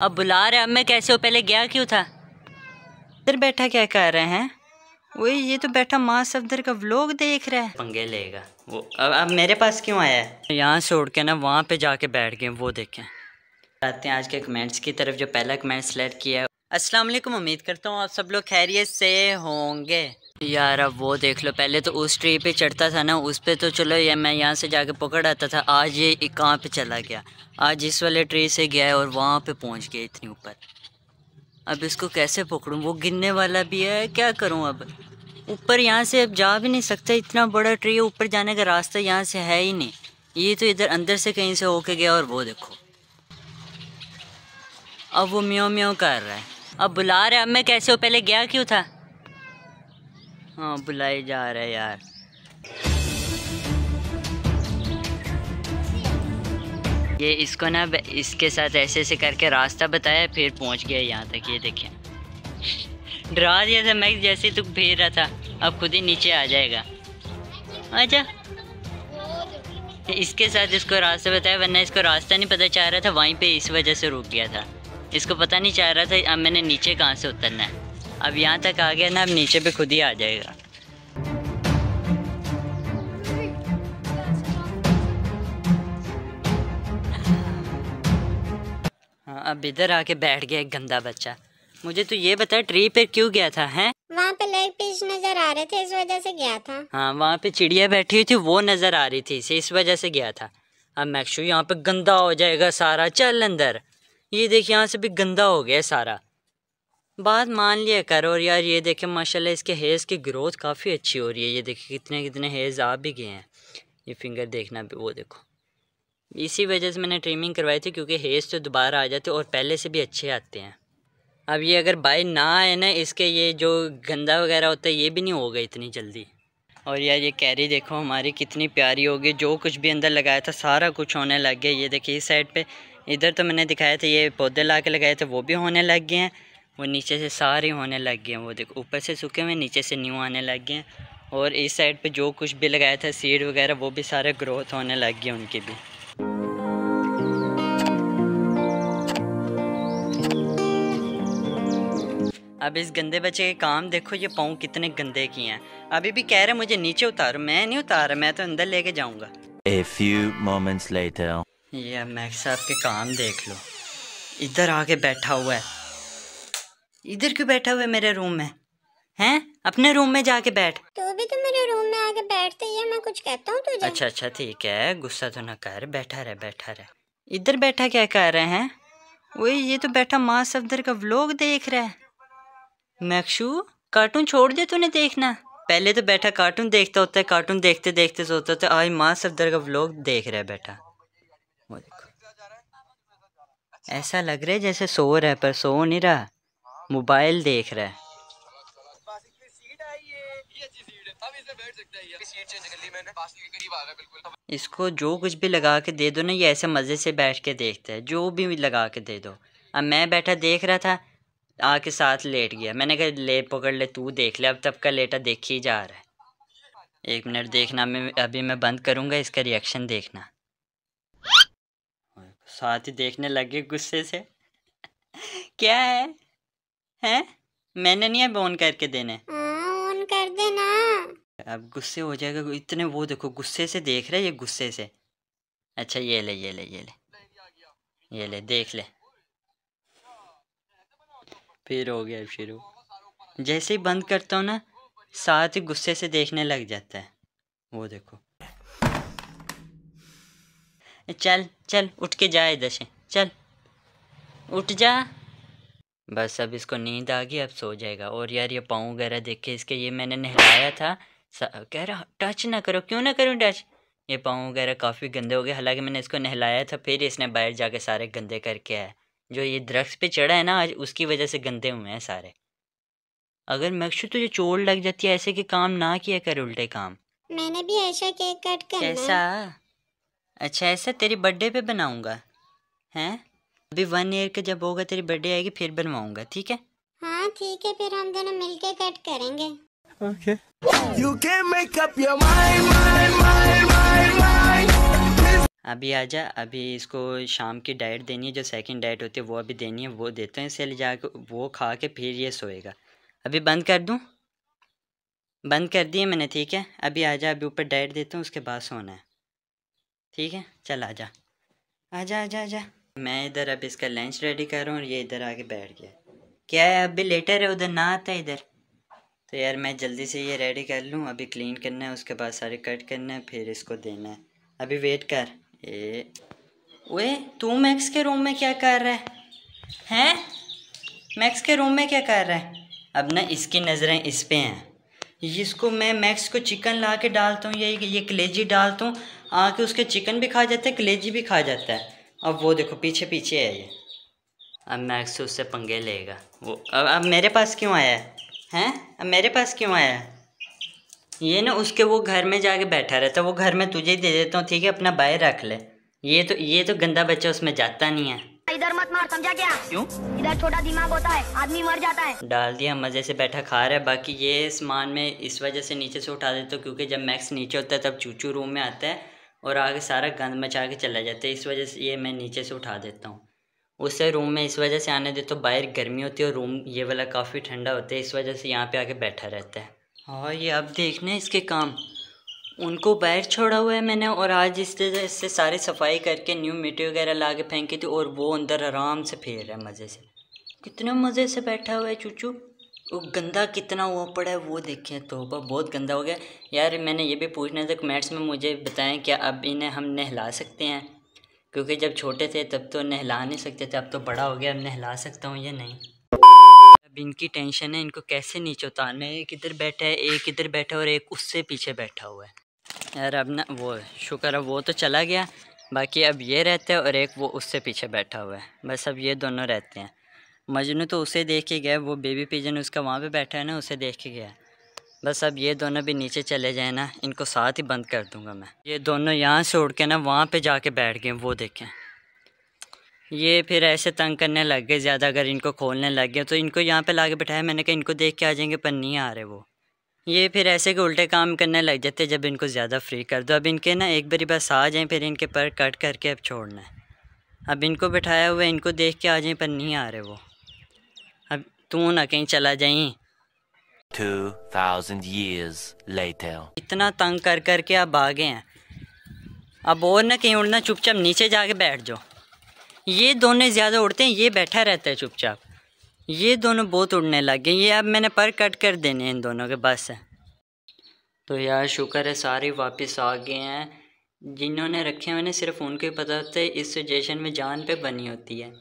अब बुला रहे अब मैं कैसे हो पहले गया क्यों था इधर बैठा क्या कर रहे हैं वही ये तो बैठा माँ सफदर का व्लॉग देख रहा है पंगे लेगा वो अब अब मेरे पास क्यों आया है यहाँ से उड़ के ना वहाँ पे जाके बैठ गए वो देखें आते हैं आज के कमेंट्स की तरफ जो पहला कमेंट सेलेक्ट किया है असलम उम्मीद करता हूँ आप सब लोग खैरियत से होंगे यार अब वो देख लो पहले तो उस ट्री पे चढ़ता था ना उस पे तो चलो ये मैं यहाँ से जाके पकड़ आता था आज ये कहाँ पे चला गया आज इस वाले ट्री से गया और वहाँ पे पहुँच गया इतनी ऊपर अब इसको कैसे पकड़ूँ वो गिनने वाला भी है क्या करूँ अब ऊपर यहाँ से अब जा भी नहीं सकता इतना बड़ा ट्री है ऊपर जाने का रास्ता यहाँ से है ही नहीं ये तो इधर अंदर से कहीं से होके गया और वो देखो अब वो म्यो म्यो कर रहा है अब बुला रहा है अब मैं कैसे हो पहले गया क्यों था हाँ बुलाए जा रहे यार ये इसको ना इसके साथ ऐसे ऐसे करके रास्ता बताया फिर पहुंच गया यहाँ तक ये देखें डरा दिया था मैं जैसे तू भेज रहा था अब खुद ही नीचे आ जाएगा अच्छा इसके साथ इसको रास्ता बताया वरना इसको रास्ता नहीं पता चाह रहा था वहीं पे इस वजह से रुक गया था इसको पता नहीं चाह रहा था अब मैंने नीचे कहाँ से उतरना है अब यहाँ तक आ गया ना अब नीचे पे खुद ही आ जाएगा अब इधर आके बैठ गया एक गंदा बच्चा मुझे तो ये बता ट्री पे क्यों गया था हैं वहाँ पे लेग पीस नजर आ रहे थे इस वजह से गया था हाँ वहाँ पे चिड़िया बैठी हुई थी वो नजर आ रही थी इस वजह से गया था अब मैक्स यहाँ पे गंदा हो जाएगा सारा चल अंदर ये देखिए यहाँ से भी गंदा हो गया सारा बात मान लिया कर और यार ये देखे माशाल्लाह इसके हेज़ की ग्रोथ काफ़ी अच्छी हो रही है ये देखे कितने कितने हेज़ आ भी गए हैं ये फिंगर देखना भी वो देखो इसी वजह से मैंने ट्रिमिंग करवाई थी क्योंकि हेज तो दोबारा आ जाते और पहले से भी अच्छे आते हैं अब ये अगर बाय ना आए ना इसके ये जो गंदा वगैरह होता है ये भी नहीं होगा इतनी जल्दी और यार ये कैरी देखो हमारी कितनी प्यारी होगी जो कुछ भी अंदर लगाया था सारा कुछ होने लग गया ये देखिए इस साइड पे इधर तो मैंने दिखाया था ये पौधे ला के लगाए थे वो भी होने लग गए हैं वो नीचे से सारे होने लग गए हैं वो देखो ऊपर से सूखे हुए नीचे से न्यू आने लग गए हैं और इस साइड पे जो कुछ भी लगाया था सीड वगैरह वो भी सारे ग्रोथ होने लग गए उनके भी अब इस गंदे बच्चे के काम देखो ये पाँव कितने गंदे किए हैं अभी भी कह रहे मुझे नीचे उतारो मैं नहीं उतारा मैं तो अंदर लेके जाऊंगा ए फ्यू मोमेंट्स लेटर ये मैक्स साहब के काम देख लो इधर आके बैठा हुआ है इधर क्यों बैठा हुआ है मेरे रूम में हैं अपने रूम में जाके बैठ तो भी तो मेरे रूम में आके बैठते ही मैं कुछ कहता हूँ तुझे अच्छा अच्छा ठीक है गुस्सा तो ना कर बैठा रहे बैठा रहे इधर बैठा क्या कर रहे हैं वही ये तो बैठा माँ सफदर का व्लॉग देख रहा है मैक्शू कार्टून छोड़ दिया तूने देखना पहले तो बैठा कार्टून देखता होता है कार्टून देखते देखते सोता होता है आज माँ सफदर का व्लॉग देख रहा है बैठा वो देखो ऐसा लग रहा है जैसे सो रहा है पर सो नहीं रहा मोबाइल देख रहा है इसको जो कुछ भी लगा के दे दो ना ये ऐसे मज़े से बैठ के देखता है जो भी लगा के दे दो अब मैं बैठा देख रहा था आके साथ लेट गया मैंने कहा ले पकड़ ले तू देख ले अब तब का लेटा देख ही जा रहा है एक मिनट देखना मैं अभी मैं बंद करूँगा इसका रिएक्शन देखना साथ ही देखने लगे गुस्से से क्या है हैं मैंने नहीं अब ऑन करके देने ऑन हाँ, कर देना अब गुस्से हो जाएगा इतने वो देखो गुस्से से देख रहे ये गुस्से से अच्छा ये ले ये ले ये ले ये ले देख ले फिर हो गया शुरू जैसे ही बंद करता हूँ ना साथ ही गुस्से से देखने लग जाता है वो देखो चल चल उठ के जाए दशे चल उठ जा बस अब इसको नींद आ गई अब सो जाएगा और यार ये पाँव वगैरह देख के इसके ये मैंने नहलाया था कह रहा टच ना करो क्यों ना करूँ टच ये पाँव वगैरह काफ़ी गंदे हो गए हालांकि मैंने इसको नहलाया था फिर इसने बाहर जाके सारे गंदे करके आया जो ये दरख्त पे चढ़ा है ना आज उसकी वजह से गंदे हुए हैं सारे अगर मकशू तुझे चोट लग जाती है ऐसे के काम ना किया कर उल्टे काम मैंने भी ऐसा केक कट करना कैसा अच्छा ऐसा तेरी बर्थडे पे बनाऊंगा हैं अभी वन ईयर का जब होगा तेरी बर्थडे आएगी फिर बनवाऊंगा ठीक है हाँ ठीक है फिर हम दोनों मिलके कट करेंगे ओके यू अभी आ जा अभी इसको शाम की डाइट देनी है जो सेकंड डाइट होती है वो अभी देनी है वो देते हैं इसे ले जा वो खा के फिर ये सोएगा अभी बंद कर दूँ बंद कर दिए मैंने ठीक है अभी आ जा अभी ऊपर डाइट देता हूँ उसके बाद सोना है ठीक है चल आ जा आ जा आ जा मैं इधर अब इसका लंच रेडी कर रहा हूँ और ये इधर आके बैठ गया क्या है अभी लेटर है उधर ना आता इधर तो यार मैं जल्दी से ये रेडी कर लूँ अभी क्लीन करना है उसके बाद सारे कट करना है फिर इसको देना है अभी वेट कर ए तू मैक्स के रूम में क्या कर रहा है हैं मैक्स के रूम में क्या कर रहा है अब ना इसकी नज़रें इस पे हैं जिसको मैं मैक्स को चिकन ला के डालता हूँ या ये कलेजी डालता हूँ आके उसके चिकन भी खा जाते हैं कलेजी भी खा जाता है अब वो देखो पीछे पीछे है ये अब मैक्स उससे पंगे लेगा वो अब अब मेरे पास क्यों आया है हैं अब मेरे पास क्यों आया है ये ना उसके वो घर में जाके बैठा रहता वो घर में तुझे ही दे देता हूँ ठीक है अपना बाहर रख ले ये तो ये तो गंदा बच्चा उसमें जाता नहीं है इधर मत मार समझा क्या क्यों इधर छोटा दिमाग होता है आदमी मर जाता है डाल दिया मजे से बैठा खा रहा है बाकी ये सामान में इस वजह से नीचे से उठा देता हूँ क्योंकि जब मैक्स नीचे होता है तब चूचू रूम में आता है और आगे सारा गंद मचा के चला जाता है इस वजह से ये मैं नीचे से उठा देता हूँ उससे रूम में इस वजह से आने देता हूँ बाहर गर्मी होती है और रूम ये वाला काफ़ी ठंडा होता है इस वजह से यहाँ पे आके बैठा रहता है हाँ ये अब देखना इसके काम उनको बाहर छोड़ा हुआ है मैंने और आज इस तरह से सारे सफाई करके न्यू मिट्टी वगैरह ला के फेंकी थी और वो अंदर आराम से फेर रहा है मज़े से कितने मज़े से बैठा हुआ है चूचू वो गंदा कितना हुआ पड़ा है वो देखें वह तो बहुत गंदा हो गया यार मैंने ये भी पूछना था कमेंट्स में मुझे बताएं क्या अब इन्हें हम नहला सकते हैं क्योंकि जब छोटे थे तब तो नहला नहीं सकते थे अब तो बड़ा हो गया अब नहला सकता हूँ या नहीं अब इनकी टेंशन है इनको कैसे नीचे उतारना है एक इधर बैठा है एक इधर बैठा है और एक उससे पीछे बैठा हुआ है यार अब ना वो शुक्र है वो तो चला गया बाकी अब ये रहता है और एक वो उससे पीछे बैठा हुआ है बस अब ये दोनों रहते हैं मजनू तो उसे देख के गया वो बेबी पिजन उसका वहाँ पे बैठा है ना उसे देख के गया बस अब ये दोनों भी नीचे चले जाए ना इनको साथ ही बंद कर दूंगा मैं ये दोनों यहाँ से उड़ के ना वहाँ पे जाके बैठ गए वो देखें ये फिर ऐसे तंग करने लग गए ज़्यादा अगर इनको खोलने लग गए तो इनको यहाँ पे ला के बैठाया मैंने कहा इनको देख के आ जाएंगे पर नहीं आ रहे वो ये फिर ऐसे के उल्टे काम करने लग जाते जब इनको ज़्यादा फ्री कर दो अब इनके ना एक बारी बस आ जाएँ फिर इनके पर कट करके अब छोड़ना है अब इनको बैठाया हुआ इनको देख के आ जाएँ पर नहीं आ रहे वो अब तू ना कहीं चला जाई इतना तंग कर करके अब आ गए हैं अब और ना कहीं उड़ना चुपचाप नीचे जाके बैठ जाओ ये दोनों ज़्यादा उड़ते हैं ये बैठा रहता है चुपचाप ये दोनों बहुत उड़ने लग गए ये अब मैंने पर कट कर देने इन दोनों के बस तो यार शुक्र है सारे वापस आ गए हैं जिन्होंने रखे मैंने सिर्फ उनके पता होता है इस सजेशन में जान पे बनी होती है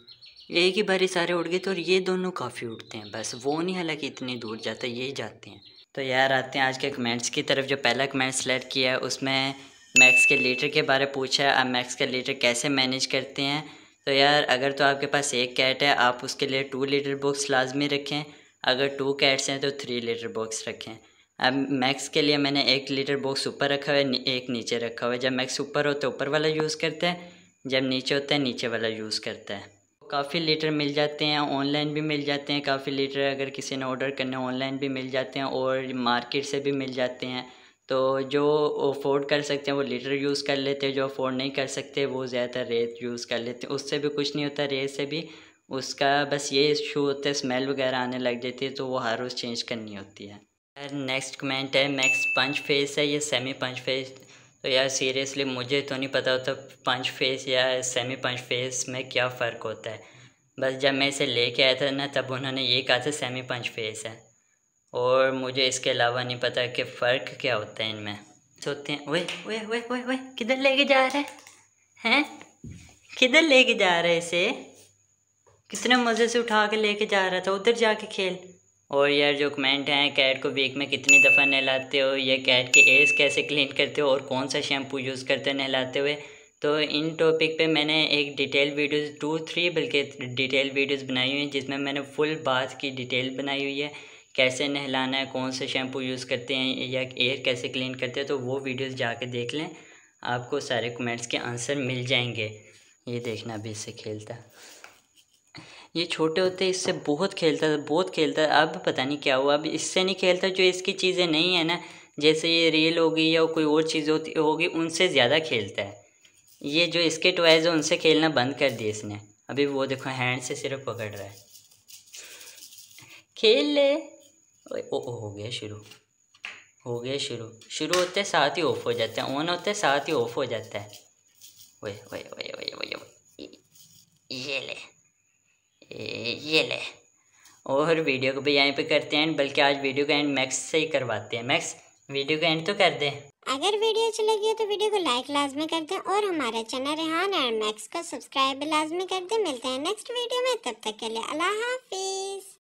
एक ही बारी सारे उड़ गए तो और ये दोनों काफ़ी उड़ते हैं बस वो नहीं हालांकि इतनी दूर जाता ये जाते हैं तो यार आते हैं आज के कमेंट्स की तरफ जो पहला कमेंट सेलेक्ट किया है उसमें मैक्स के लीटर के बारे पूछा है अब मैक्स के लीटर कैसे मैनेज करते हैं तो यार अगर तो आपके पास एक कैट है आप उसके लिए टू लीटर बॉक्स लाजमी रखें अगर टू कैट्स हैं तो थ्री लीटर बॉक्स रखें अब मैक्स के लिए मैंने एक लीटर बॉक्स ऊपर रखा हुआ है एक नीचे रखा हुआ है जब मैक्स ऊपर होता तो है ऊपर वाला यूज़ करते हैं जब नीचे होता है नीचे वाला यूज़ करता है काफ़ी लीटर मिल जाते हैं ऑनलाइन भी मिल जाते हैं काफ़ी लीटर अगर किसी ने ऑर्डर करने ऑनलाइन भी मिल जाते हैं और मार्केट से भी मिल जाते हैं तो जो अफोर्ड कर सकते हैं वो लीटर यूज़ कर लेते हैं जो अफोर्ड नहीं कर सकते वो ज़्यादातर रेत यूज़ कर लेते हैं उससे भी कुछ नहीं होता रेत से भी उसका बस ये इशू होता है स्मेल वगैरह आने लग जाती है तो वो हर रोज़ चेंज करनी होती है यार नेक्स्ट कमेंट है मैक्स पंच फेस है या सेमी पंच फेस तो यार सीरियसली मुझे तो नहीं पता होता पंच फेस या सेमी पंच फेस में क्या फ़र्क होता है बस जब मैं इसे लेके आया था ना तब उन्होंने ये कहा था सेमी पंच फेस है और मुझे इसके अलावा नहीं पता कि फ़र्क क्या होता है इनमें सोचते हैं वे वे वे वे वे किधर लेके जा रहे हैं किधर लेके जा रहे इसे कितने मज़े से उठा के लेके जा रहा था उधर जाके खेल और यार जो कमेंट हैं कैट को वीक में कितनी दफ़ा नहलाते हो या कैट के एज कैसे क्लीन करते हो और कौन सा शैम्पू यूज़ करते हो नहलाते हुए तो इन टॉपिक पे मैंने एक डिटेल वीडियोस टू थ्री बल्कि डिटेल वीडियोस बनाई हुई हैं जिसमें मैंने फुल बात की डिटेल बनाई हुई है कैसे नहलाना है कौन से शैम्पू यूज़ करते हैं या एयर कैसे क्लीन करते हैं तो वो वीडियोस जाके देख लें आपको सारे कमेंट्स के आंसर मिल जाएंगे ये देखना अभी इससे खेलता ये छोटे होते इससे बहुत खेलता था बहुत खेलता था अब पता नहीं क्या हुआ अब इससे नहीं खेलता जो इसकी चीज़ें नहीं है ना जैसे ये रील होगी या कोई और चीज़ होती होगी उनसे ज़्यादा खेलता है ये जो इसके टॉयज है उनसे खेलना बंद कर दिया इसने अभी वो देखो हैंड से सिर्फ पकड़ रहा है खेल ले ओ, ओ हो गया शुरू हो गया शुरू शुरू होते साथ ही ऑफ हो जाता है ऑन होते साथ ही ऑफ हो जाता है वे वे वे वे वे, वे ये ले ये ले और वीडियो को भी यहीं पे करते हैं बल्कि आज वीडियो का एंड मैक्स से ही करवाते हैं मैक्स वीडियो का एंड तो कर दे अगर वीडियो अच्छी लगी हो तो वीडियो को लाइक लाजमी कर दें और हमारा चैनल रेहान एंड मैक्स को सब्सक्राइब लाजमी कर दें मिलते हैं नेक्स्ट वीडियो में तब तक के लिए अल्लाह हाफिज़